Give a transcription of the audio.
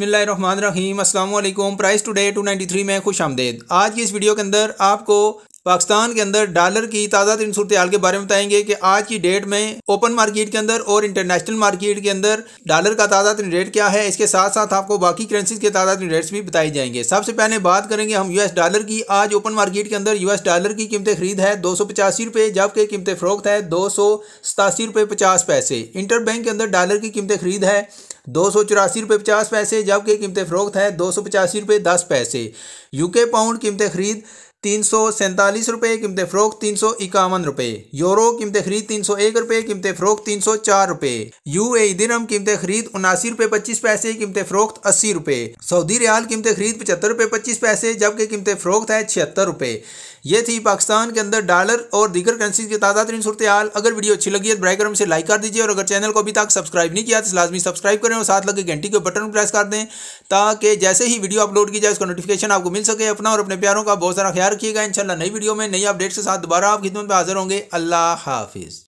बिसमीम अल्लाम price today 293 में खुश आमदेद आज की इस वीडियो के अंदर आपको पाकिस्तान के अंदर डॉलर की ताज़ा तरीन सूरत हाल के बारे में बताएंगे कि आज की डेट में ओपन मार्केट के अंदर और इंटरनेशनल मार्केट के अंदर डॉलर का ताज़ा तरीन रेट क्या है इसके साथ साथ आपको बाकी करेंसीज के ताज़ा तरीन रेट्स भी बताए जाएंगे सबसे पहले बात करेंगे हम यूएस डॉलर की आज ओपन मार्केट के अंदर यूएस डॉलर की कीमतें खरीद है दो सौ पचासी रुपये जबकि कीमतें फ़रोख्त है दो सौ सतासी रुपये पचास पैसे इंटर बैंक के अंदर डॉलर की कीमतें खरीद है दो सौ चौरासी रुपये पचास पैसे जबकि कीमतें फ़रोख्त है दो सौ पचासी रुपये दस पैसे यूके पाउंड कीमतें खरीद तीन सौ सैंतालीस रुपये कीमत फ़रोख तीन सौ इक्यावन रुपये यूरो कीमत खरीद तीन सौ एक रुपये कीमत फ़रोख तीन सौ चार रुपये यू ए दिनम कीमत खरीद उनासी रुपये पच्चीस पैसे कीमत फ़रोख्त अस्सी रुपये सऊदी रियाल कीमत खरीद पचहत्तर रुपये पच्चीस पैसे जबकि कीमत फ़रोख्त है छिहत्तर रुपये ये थी पाकिस्तान के अंदर डॉलर और दीगर करेंसी की ताज़ा तरीन सूरत हाल अगर वीडियो अच्छी लगी है तो ब्राइक्रम से लाइक कर दीजिए और अगर चैनल को अभी तक सब्सक्राइब नहीं किया तो लाजमी सब्सक्राइब करें और साथ लगे घंटी के बटन प्रेस कर दें ताकि जैसे ही वीडियो अपलोड की जाए उसका नोटिफिकेशन आपको मिल सके अपना और अपने प्यारों का बहुत सारा ख्याल प्यार रखिएगा इंशाल्लाह नई वीडियो में नई अपडेट्स के साथ दोबारा आप खिदमत में हाजिर होंगे अल्लाह हाफिज़